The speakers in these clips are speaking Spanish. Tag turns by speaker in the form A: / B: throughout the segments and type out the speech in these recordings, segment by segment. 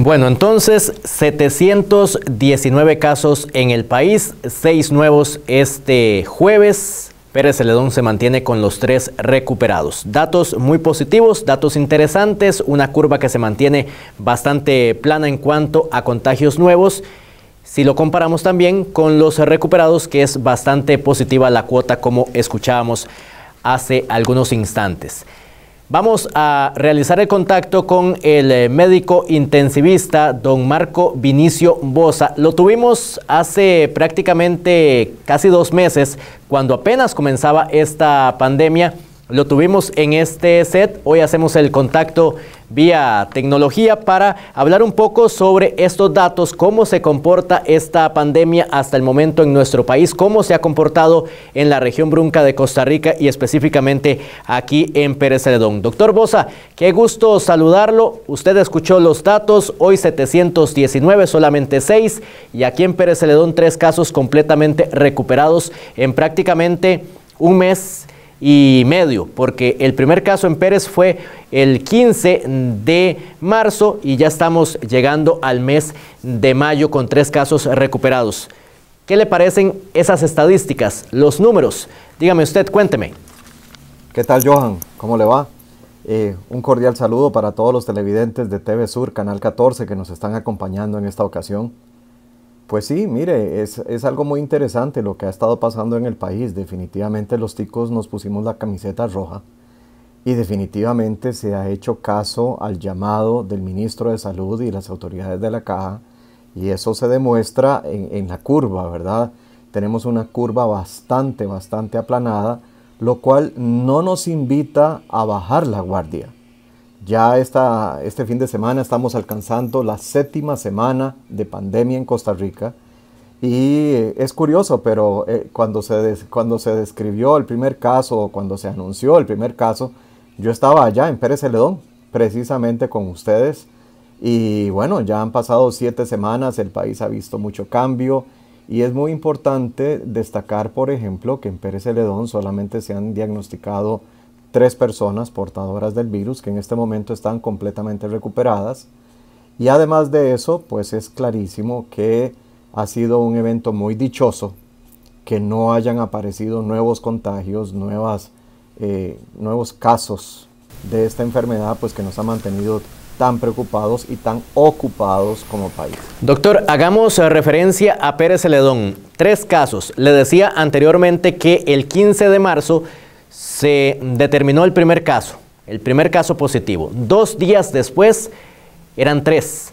A: Bueno, entonces 719 casos en el país, 6 nuevos este jueves. Pérez Celedón se mantiene con los tres recuperados. Datos muy positivos, datos interesantes, una curva que se mantiene bastante plana en cuanto a contagios nuevos. Si lo comparamos también con los recuperados, que es bastante positiva la cuota como escuchábamos hace algunos instantes. Vamos a realizar el contacto con el eh, médico intensivista don Marco Vinicio Bosa. Lo tuvimos hace prácticamente casi dos meses, cuando apenas comenzaba esta pandemia lo tuvimos en este set. Hoy hacemos el contacto vía tecnología para hablar un poco sobre estos datos, cómo se comporta esta pandemia hasta el momento en nuestro país, cómo se ha comportado en la región brunca de Costa Rica y específicamente aquí en Pérez Celedón. Doctor Bosa, qué gusto saludarlo. Usted escuchó los datos, hoy 719, solamente 6 y aquí en Pérez Celedón tres casos completamente recuperados en prácticamente un mes y medio, porque el primer caso en Pérez fue el 15 de marzo y ya estamos llegando al mes de mayo con tres casos recuperados. ¿Qué le parecen esas estadísticas, los números? Dígame usted, cuénteme. ¿Qué
B: tal, Johan? ¿Cómo le va? Eh, un cordial saludo para todos los televidentes de TV Sur, Canal 14, que nos están acompañando en esta ocasión. Pues sí, mire, es, algo muy interesante lo que ha estado pasando en el país. Definitivamente los ticos nos pusimos la camiseta roja y definitivamente se ha hecho caso al llamado del ministro de Salud y las autoridades de la caja y eso se demuestra en la curva, ¿verdad? Tenemos una curva bastante, bastante aplanada, lo cual no nos invita a bajar la guardia. Ya este fin de semana estamos alcanzando la séptima semana de pandemia en Costa Rica. Y eh, es curioso, pero eh, cuando, se cuando se describió el primer caso, cuando se anunció el primer caso, yo estaba allá en Pérez Celedón, precisamente con ustedes. Y bueno, ya han pasado siete semanas, el país ha visto mucho cambio. Y es muy importante destacar, por ejemplo, que en Pérez Celedón solamente se han diagnosticado tres personas portadoras del virus que en este momento están completamente recuperadas. Y además de eso, pues es clarísimo que ha sido un evento muy dichoso que no hayan aparecido nuevos contagios, nuevas, eh, nuevos casos de esta enfermedad, pues que nos ha mantenido tan preocupados y tan ocupados como país.
A: Doctor, hagamos eh, referencia a Pérez Celedón. Tres casos. Le decía anteriormente que el 15 de marzo se determinó el primer caso, el primer caso positivo. Dos días después eran tres.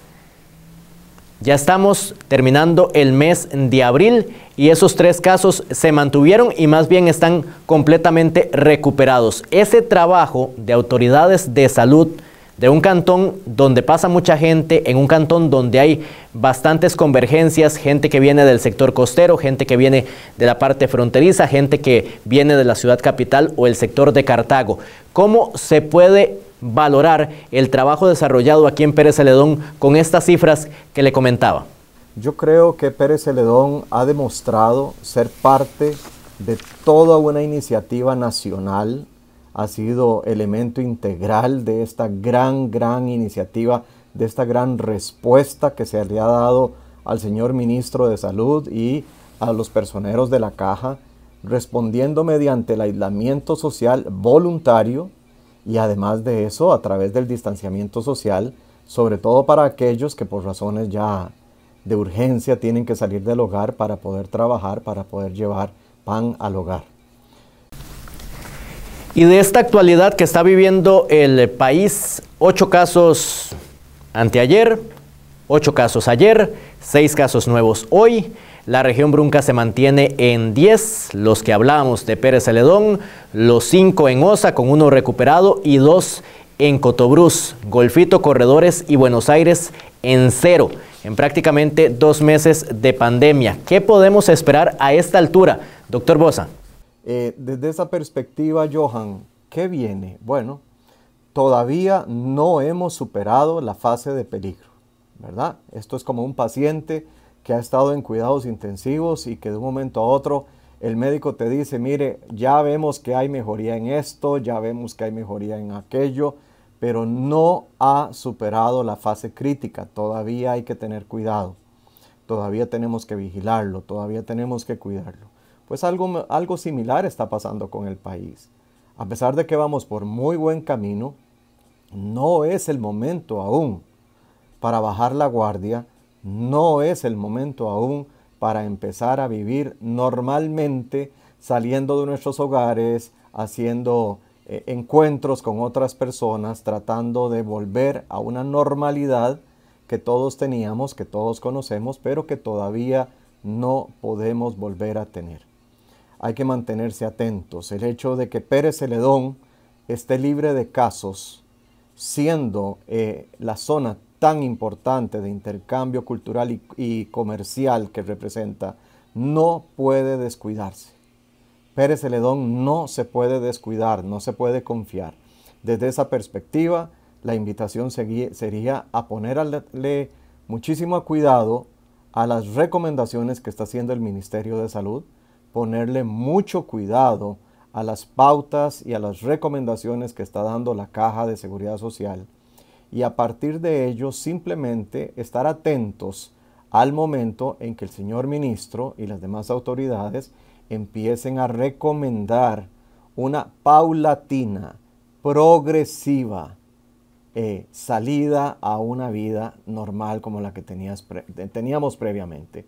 A: Ya estamos terminando el mes de abril y esos tres casos se mantuvieron y más bien están completamente recuperados. Ese trabajo de autoridades de salud de un cantón donde pasa mucha gente, en un cantón donde hay bastantes convergencias, gente que viene del sector costero, gente que viene de la parte fronteriza, gente que viene de la ciudad capital o el sector de Cartago. ¿Cómo se puede valorar el trabajo desarrollado aquí en Pérez Celedón con estas cifras que le comentaba?
B: Yo creo que Pérez Celedón ha demostrado ser parte de toda una iniciativa nacional ha sido elemento integral de esta gran, gran iniciativa, de esta gran respuesta que se le ha dado al señor ministro de Salud y a los personeros de la caja, respondiendo mediante el aislamiento social voluntario y además de eso a través del distanciamiento social, sobre todo para aquellos que por razones ya de urgencia tienen que salir del hogar para poder trabajar, para poder llevar pan al hogar.
A: Y de esta actualidad que está viviendo el país, ocho casos anteayer, ocho casos ayer, seis casos nuevos hoy. La región Brunca se mantiene en 10, los que hablábamos de Pérez Celedón, los cinco en Osa con uno recuperado y dos en Cotobruz, Golfito, Corredores y Buenos Aires en cero, en prácticamente dos meses de pandemia. ¿Qué podemos esperar a esta altura, doctor Bosa?
B: Eh, desde esa perspectiva, Johan, ¿qué viene? Bueno, todavía no hemos superado la fase de peligro, ¿verdad? Esto es como un paciente que ha estado en cuidados intensivos y que de un momento a otro el médico te dice, mire, ya vemos que hay mejoría en esto, ya vemos que hay mejoría en aquello, pero no ha superado la fase crítica, todavía hay que tener cuidado, todavía tenemos que vigilarlo, todavía tenemos que cuidarlo. Pues algo, algo similar está pasando con el país. A pesar de que vamos por muy buen camino, no es el momento aún para bajar la guardia, no es el momento aún para empezar a vivir normalmente, saliendo de nuestros hogares, haciendo eh, encuentros con otras personas, tratando de volver a una normalidad que todos teníamos, que todos conocemos, pero que todavía no podemos volver a tener hay que mantenerse atentos. El hecho de que Pérez Celedón esté libre de casos, siendo eh, la zona tan importante de intercambio cultural y, comercial que representa, no puede descuidarse. Pérez Celedón no se puede descuidar, no se puede confiar. Desde esa perspectiva, la invitación sería a ponerle muchísimo cuidado a las recomendaciones que está haciendo el Ministerio de Salud, ponerle mucho cuidado a las pautas y a las recomendaciones que está dando la caja de seguridad social y a partir de ello simplemente estar atentos al momento en que el señor ministro y las demás autoridades empiecen a recomendar una paulatina, progresiva eh, salida a una vida normal como la que teníamos previamente.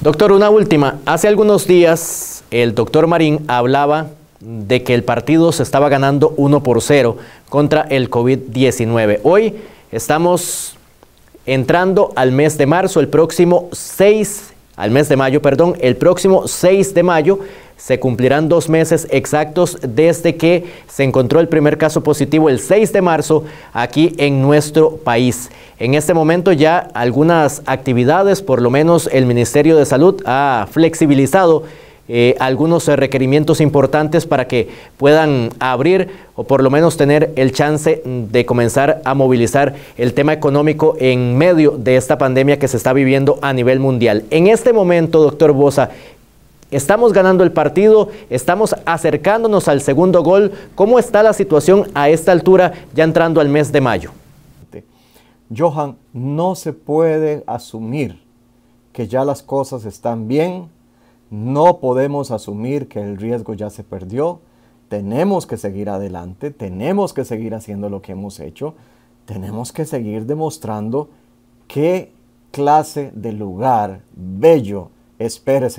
A: Doctor, una última. Hace algunos días el doctor Marín hablaba de que el partido se estaba ganando 1 por 0 contra el COVID-19. Hoy estamos entrando al mes de marzo, el próximo 6, al mes de mayo, perdón, el próximo 6 de mayo se cumplirán dos meses exactos desde que se encontró el primer caso positivo el 6 de marzo aquí en nuestro país. En este momento ya algunas actividades, por lo menos el Ministerio de Salud ha flexibilizado eh, algunos requerimientos importantes para que puedan abrir o por lo menos tener el chance de comenzar a movilizar el tema económico en medio de esta pandemia que se está viviendo a nivel mundial. En este momento, doctor Bosa, Estamos ganando el partido, estamos acercándonos al segundo gol. ¿Cómo está la situación a esta altura, ya entrando al mes de mayo?
B: Johan, no se puede asumir que ya las cosas están bien, no podemos asumir que el riesgo ya se perdió, tenemos que seguir adelante, tenemos que seguir haciendo lo que hemos hecho, tenemos que seguir demostrando qué clase de lugar bello es Pérez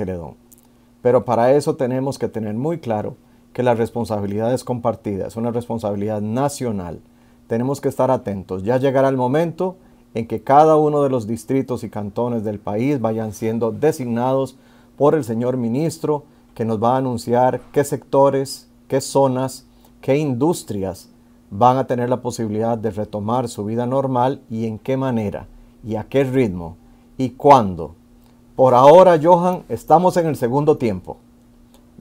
B: pero para eso tenemos que tener muy claro que la responsabilidad es compartida, es una responsabilidad nacional. Tenemos que estar atentos. Ya llegará el momento en que cada uno de los distritos y cantones del país vayan siendo designados por el señor ministro que nos va a anunciar qué sectores, qué zonas, qué industrias van a tener la posibilidad de retomar su vida normal y en qué manera y a qué ritmo y cuándo por ahora, Johan, estamos en el segundo tiempo.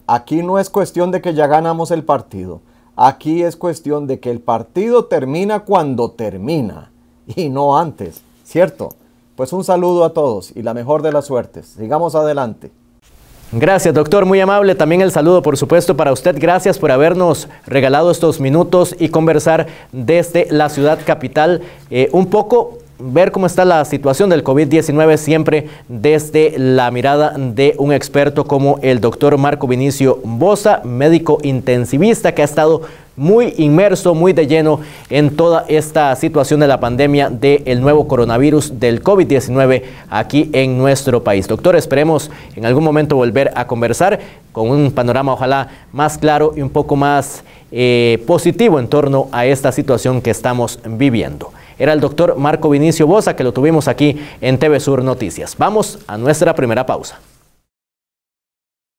B: Aquí no es cuestión de que ya ganamos el partido. Aquí es cuestión de que el partido termina cuando termina y no antes, ¿cierto? Pues un saludo a todos y la mejor de las suertes. Sigamos adelante.
A: Gracias, doctor. Muy amable. También el saludo, por supuesto, para usted. Gracias por habernos regalado estos minutos y conversar desde la ciudad capital eh, un poco ver cómo está la situación del COVID-19 siempre desde la mirada de un experto como el doctor Marco Vinicio Bosa, médico intensivista que ha estado muy inmerso, muy de lleno en toda esta situación de la pandemia del nuevo coronavirus del COVID-19 aquí en nuestro país. Doctor, esperemos en algún momento volver a conversar con un panorama ojalá más claro y un poco más eh, positivo en torno a esta situación que estamos viviendo era el doctor Marco Vinicio Bosa, que lo tuvimos aquí en TV Sur Noticias. Vamos a nuestra primera pausa.